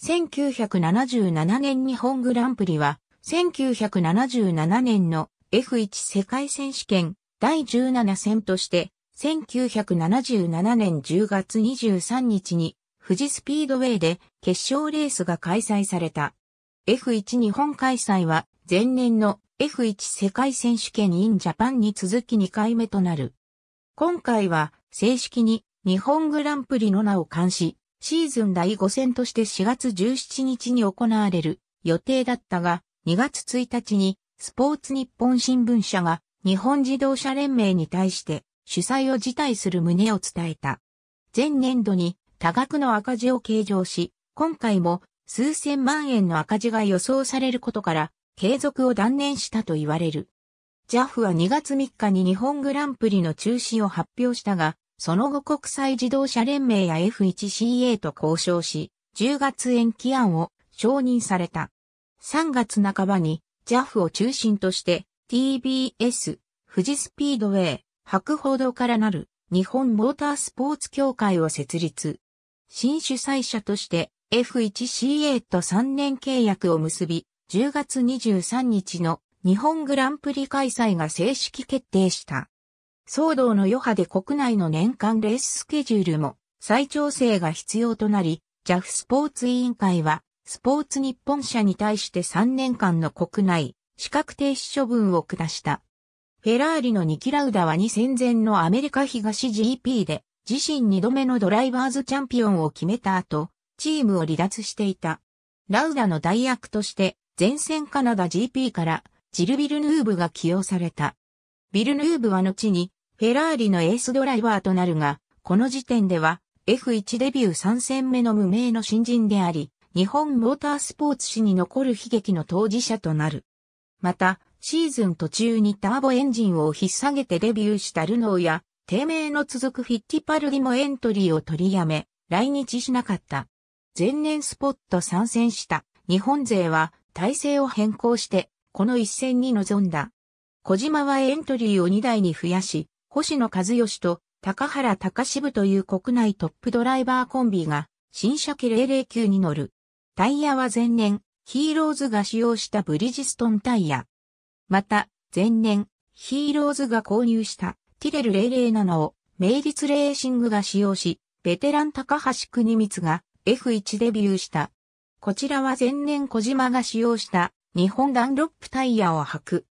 1977年日本グランプリは、1977年の F1 世界選手権第17戦として、1977年10月23日に富士スピードウェイで決勝レースが開催された。F1 日本開催は前年の F1 世界選手権 in ジャパンに続き2回目となる。今回は正式に日本グランプリの名を冠し、シーズン第5戦として4月17日に行われる予定だったが、2月1日にスポーツ日本新聞社が日本自動車連盟に対して主催を辞退する旨を伝えた。前年度に多額の赤字を計上し、今回も数千万円の赤字が予想されることから継続を断念したと言われる。JAF は2月3日に日本グランプリの中止を発表したが、その後国際自動車連盟や F1CA と交渉し、10月延期案を承認された。3月半ばに JAF を中心として TBS、富士スピードウェイ、白報道からなる日本モータースポーツ協会を設立。新主催者として F1CA と3年契約を結び、10月23日の日本グランプリ開催が正式決定した。騒動の余波で国内の年間レーススケジュールも再調整が必要となり、JAF スポーツ委員会は、スポーツ日本社に対して3年間の国内、資格停止処分を下した。フェラーリのニキラウダは2戦前のアメリカ東 GP で、自身2度目のドライバーズチャンピオンを決めた後、チームを離脱していた。ラウダの代役として、前線カナダ GP から、ジル・ビルヌーブが起用された。ビルヌーブは後に、フェラーリのエースドライバーとなるが、この時点では F1 デビュー3戦目の無名の新人であり、日本モータースポーツ史に残る悲劇の当事者となる。また、シーズン途中にターボエンジンを引っ提げてデビューしたルノーや、低迷の続くフィッティパルディもエントリーを取りやめ、来日しなかった。前年スポット参戦した日本勢は体制を変更して、この一戦に臨んだ。小島はエントリーを2台に増やし、星野和義と高原隆支部という国内トップドライバーコンビが新車機009に乗る。タイヤは前年、ヒーローズが使用したブリヂストンタイヤ。また、前年、ヒーローズが購入したティレル007を名立レーシングが使用し、ベテラン高橋国光が F1 デビューした。こちらは前年小島が使用した日本ダンロップタイヤを履く。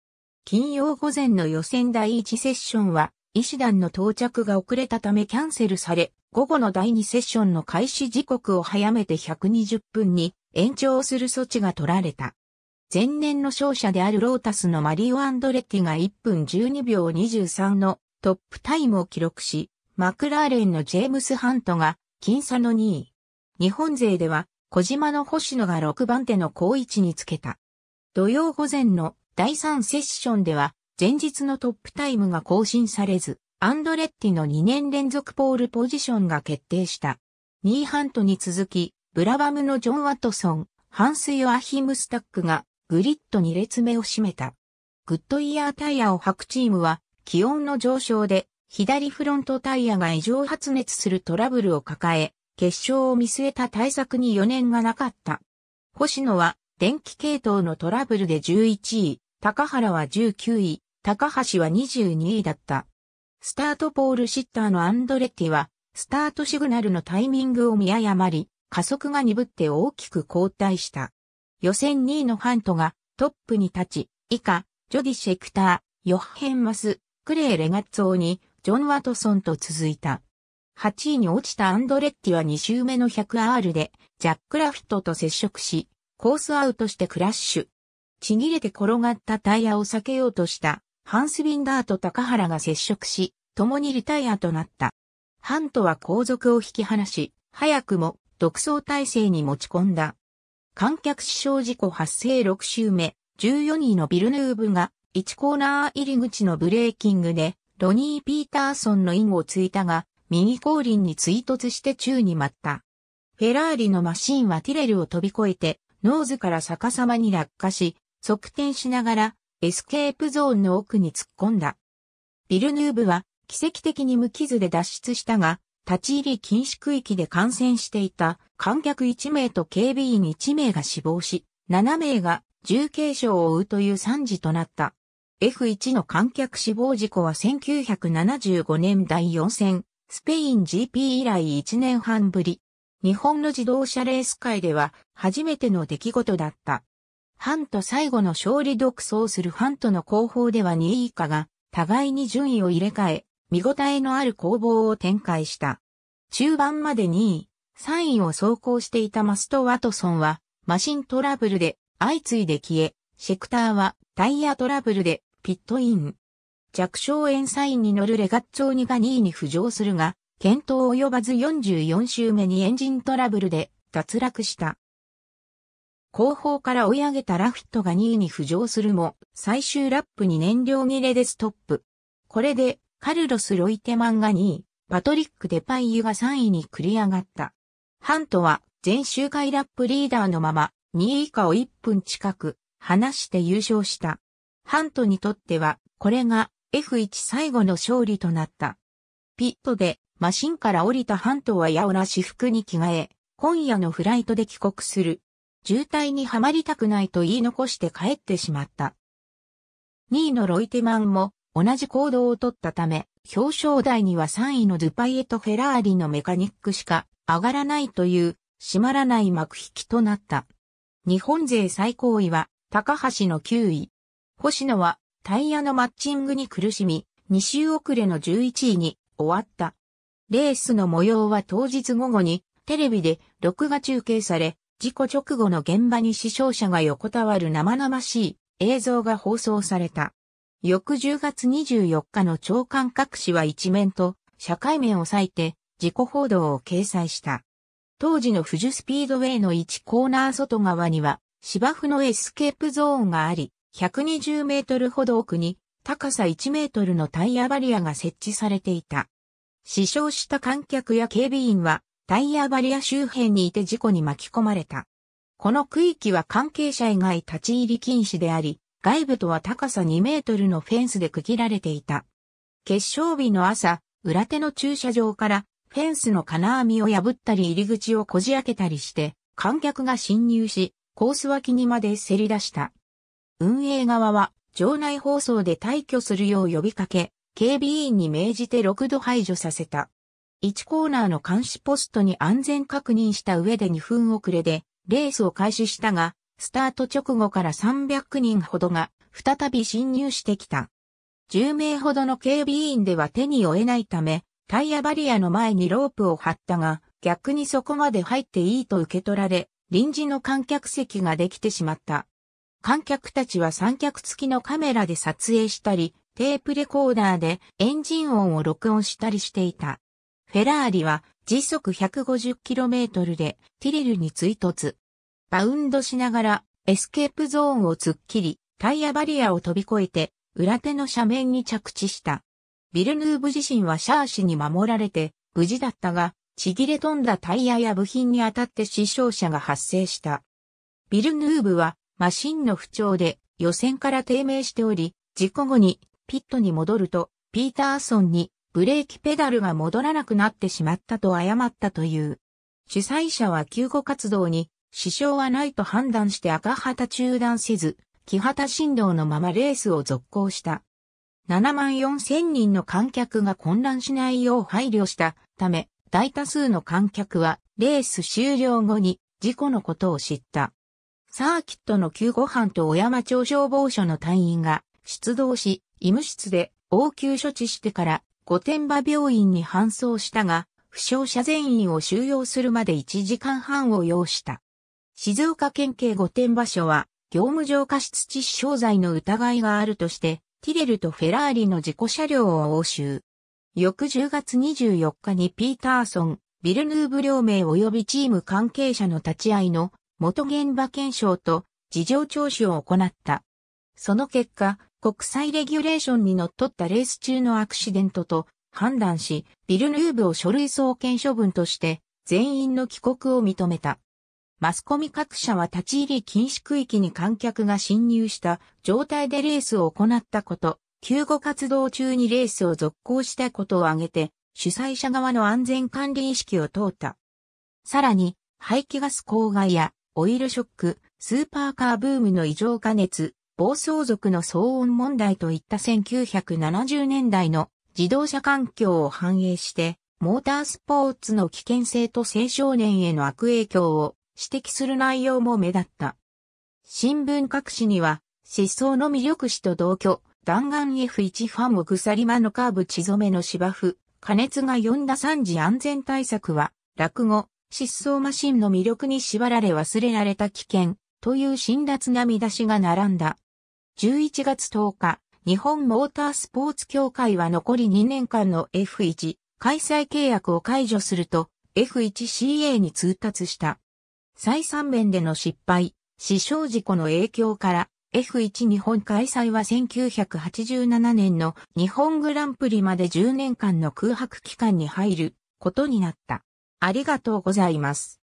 金曜午前の予選第1セッションは医師団の到着が遅れたためキャンセルされ、午後の第2セッションの開始時刻を早めて120分に延長する措置が取られた。前年の勝者であるロータスのマリオ・アンドレッティが1分12秒23のトップタイムを記録し、マクラーレンのジェームス・ハントが僅差の2位。日本勢では小島の星野が6番手の好位置につけた。土曜午前の第3セッションでは前日のトップタイムが更新されず、アンドレッティの2年連続ポールポジションが決定した。ニーハントに続き、ブラバムのジョン・ワトソン、ハンス・ヨアヒム・スタックがグリッド2列目を占めた。グッドイヤータイヤを履くチームは気温の上昇で左フロントタイヤが異常発熱するトラブルを抱え、決勝を見据えた対策に余念がなかった。星野は電気系統のトラブルで11位、高原は19位、高橋は22位だった。スタートポールシッターのアンドレッティは、スタートシグナルのタイミングを見誤り、加速が鈍って大きく後退した。予選2位のハントがトップに立ち、以下、ジョディ・シェクター、ヨッヘン・マス、クレー・レガッツォーに、ジョン・ワトソンと続いた。8位に落ちたアンドレッティは2周目の 100R で、ジャック・ラフトと接触し、コースアウトしてクラッシュ。ちぎれて転がったタイヤを避けようとしたハンス・ウィンダーと高原が接触し、共にリタイアとなった。ハントは後続を引き離し、早くも独走体制に持ち込んだ。観客死傷事故発生6周目、14位のビルヌーブが1コーナー入り口のブレーキングで、ロニー・ピーターソンのインをついたが、右後輪に追突して宙に舞った。フェラーリのマシンはティレルを飛び越えて、ノーズから逆さまに落下し、側転しながらエスケープゾーンの奥に突っ込んだ。ビルヌーブは奇跡的に無傷で脱出したが、立ち入り禁止区域で感染していた観客1名と警備員1名が死亡し、7名が重軽傷を負うという惨事となった。F1 の観客死亡事故は1975年第4戦、スペイン GP 以来1年半ぶり。日本の自動車レース界では初めての出来事だった。ハント最後の勝利独走するハントの後方では2位以下が、互いに順位を入れ替え、見応えのある攻防を展開した。中盤まで2位、3位を走行していたマスト・ワトソンは、マシントラブルで相次いで消え、シェクターはタイヤトラブルでピットイン。弱小円サインに乗るレガッツォーニが2位に浮上するが、検討及ばず44周目にエンジントラブルで脱落した。後方から追い上げたラフィットが2位に浮上するも、最終ラップに燃料切れでストップ。これで、カルロス・ロイテマンが2位、パトリック・デパイユが3位に繰り上がった。ハントは、全周回ラップリーダーのまま、2位以下を1分近く、離して優勝した。ハントにとっては、これが F1 最後の勝利となった。ピットで、マシンから降りたハントは矢をら私服に着替え、今夜のフライトで帰国する。渋滞にはまりたくないと言い残して帰ってしまった。2位のロイテマンも同じ行動をとったため、表彰台には3位のドゥパイエとフェラーリのメカニックしか上がらないという、閉まらない幕引きとなった。日本勢最高位は高橋の9位。星野はタイヤのマッチングに苦しみ、2周遅れの11位に終わった。レースの模様は当日午後にテレビで録画中継され、事故直後の現場に死傷者が横たわる生々しい映像が放送された。翌10月24日の長官各紙は一面と社会面を割いて事故報道を掲載した。当時の富士スピードウェイの1コーナー外側には芝生のエスケープゾーンがあり、120メートルほど奥に高さ1メートルのタイヤバリアが設置されていた。死傷した観客や警備員はタイヤバリア周辺にいて事故に巻き込まれた。この区域は関係者以外立ち入り禁止であり、外部とは高さ2メートルのフェンスで区切られていた。決勝日の朝、裏手の駐車場からフェンスの金網を破ったり入り口をこじ開けたりして、観客が侵入し、コース脇にまでせり出した。運営側は、場内放送で退去するよう呼びかけ、警備員に命じて6度排除させた。1コーナーの監視ポストに安全確認した上で2分遅れでレースを開始したが、スタート直後から300人ほどが再び侵入してきた。10名ほどの警備員では手に負えないため、タイヤバリアの前にロープを張ったが、逆にそこまで入っていいと受け取られ、臨時の観客席ができてしまった。観客たちは三脚付きのカメラで撮影したり、テープレコーダーでエンジン音を録音したりしていた。フェラーリは時速 150km でティレルに追突。バウンドしながらエスケープゾーンを突っ切り、タイヤバリアを飛び越えて裏手の斜面に着地した。ビルヌーブ自身はシャーシに守られて無事だったが、ちぎれ飛んだタイヤや部品に当たって死傷者が発生した。ビルヌーブはマシンの不調で予選から低迷しており、事故後にピットに戻ると、ピーターソンにブレーキペダルが戻らなくなってしまったと謝ったという。主催者は救護活動に支障はないと判断して赤旗中断せず、木旗振動のままレースを続行した。7万4千人の観客が混乱しないよう配慮したため、大多数の観客はレース終了後に事故のことを知った。サーキットの救護班と小山町消防署の隊員が出動し、医務室で応急処置してから御殿場病院に搬送したが、負傷者全員を収容するまで1時間半を要した。静岡県警御殿場署は、業務上過失致死傷罪の疑いがあるとして、ティレルとフェラーリの事故車両を押収。翌10月24日にピーターソン、ビルヌーブ両名及びチーム関係者の立ち会いの元現場検証と事情聴取を行った。その結果、国際レギュレーションにのっとったレース中のアクシデントと判断し、ビルヌーブを書類送検処分として全員の帰国を認めた。マスコミ各社は立ち入り禁止区域に観客が侵入した状態でレースを行ったこと、救護活動中にレースを続行したことを挙げて、主催者側の安全管理意識を問うた。さらに、排気ガス公害やオイルショック、スーパーカーブームの異常加熱、暴走族の騒音問題といった1970年代の自動車環境を反映して、モータースポーツの危険性と青少年への悪影響を指摘する内容も目立った。新聞各紙には、失踪の魅力史と同居、弾丸 F1 ファンを鎖間のカーブ地染めの芝生、加熱が呼んだ惨事安全対策は、落語、失踪マシンの魅力に縛られ忘れられた危険、という辛辣な見出しが並んだ。11月10日、日本モータースポーツ協会は残り2年間の F1 開催契約を解除すると F1CA に通達した。再三面での失敗、死傷事故の影響から F1 日本開催は1987年の日本グランプリまで10年間の空白期間に入ることになった。ありがとうございます。